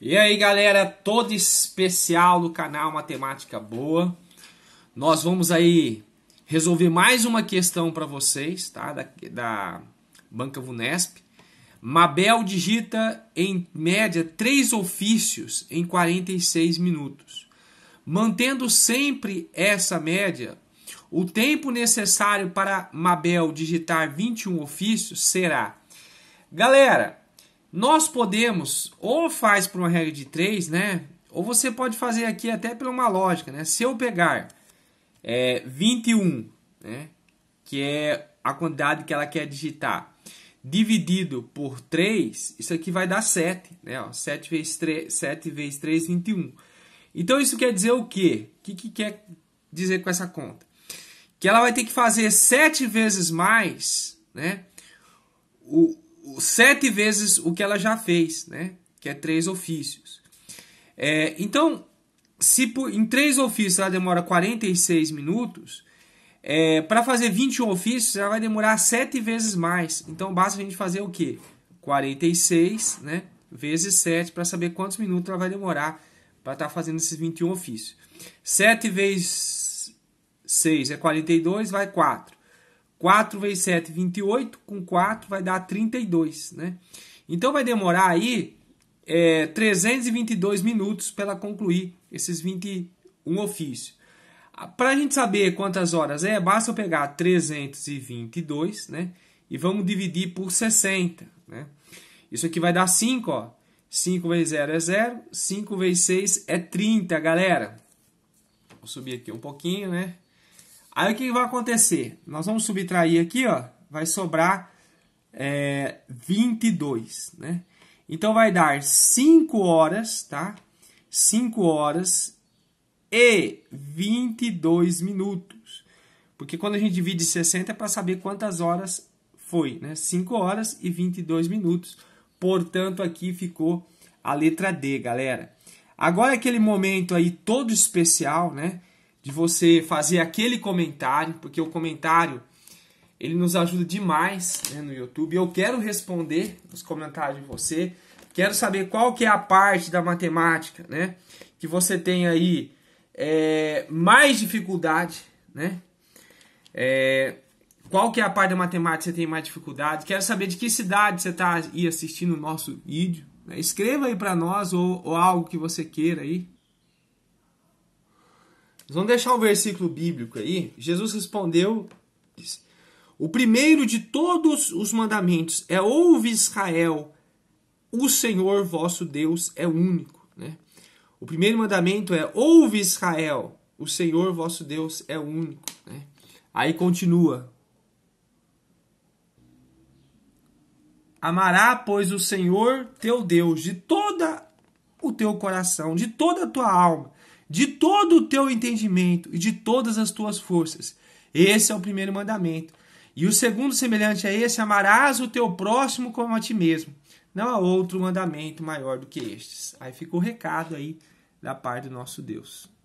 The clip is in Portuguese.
E aí galera, todo especial do canal Matemática Boa. Nós vamos aí resolver mais uma questão para vocês, tá? Da, da Banca Vunesp. Mabel digita em média três ofícios em 46 minutos. Mantendo sempre essa média, o tempo necessário para Mabel digitar 21 ofícios será. Galera, nós podemos, ou faz por uma regra de 3, né? Ou você pode fazer aqui até por uma lógica, né? Se eu pegar é, 21, né? Que é a quantidade que ela quer digitar, dividido por 3, isso aqui vai dar 7, né? Ó, 7 vezes 3, 7 vezes 3, 21. Então isso quer dizer o quê? O que, que quer dizer com essa conta? Que ela vai ter que fazer 7 vezes mais, né? O, sete vezes o que ela já fez, né? que é três ofícios. É, então, se por, em três ofícios ela demora 46 minutos, é, para fazer 21 ofícios ela vai demorar sete vezes mais. Então basta a gente fazer o quê? 46 né, vezes 7 para saber quantos minutos ela vai demorar para estar tá fazendo esses 21 ofícios. 7 vezes 6 é 42, vai 4. 4 vezes 7, 28, com 4 vai dar 32, né? Então vai demorar aí é, 322 minutos para ela concluir esses 21 ofícios. Para a gente saber quantas horas é, basta eu pegar 322, né? E vamos dividir por 60, né? Isso aqui vai dar 5, ó. 5 vezes 0 é 0, 5 vezes 6 é 30, galera. Vou subir aqui um pouquinho, né? Aí o que vai acontecer? Nós vamos subtrair aqui, ó, vai sobrar é, 22, né? Então vai dar 5 horas, tá? 5 horas e 22 minutos. Porque quando a gente divide 60 é para saber quantas horas foi, né? 5 horas e 22 minutos. Portanto, aqui ficou a letra D, galera. Agora é aquele momento aí todo especial, né? de você fazer aquele comentário, porque o comentário ele nos ajuda demais né, no YouTube. Eu quero responder os comentários de você. Quero saber qual que é a parte da matemática, né? Que você tem aí é, mais dificuldade, né? É, qual que é a parte da matemática que você tem mais dificuldade? Quero saber de que cidade você está aí assistindo o nosso vídeo. Né? Escreva aí para nós ou, ou algo que você queira aí. Nós vamos deixar um versículo bíblico aí. Jesus respondeu: O primeiro de todos os mandamentos é: Ouve Israel, o Senhor vosso Deus é único. Né? O primeiro mandamento é: Ouve Israel, o Senhor vosso Deus é único. Né? Aí continua. Amará, pois, o Senhor teu Deus de todo o teu coração, de toda a tua alma de todo o teu entendimento e de todas as tuas forças. Esse é o primeiro mandamento. E o segundo, semelhante a esse, amarás o teu próximo como a ti mesmo. Não há outro mandamento maior do que estes. Aí fica o recado aí da parte do nosso Deus.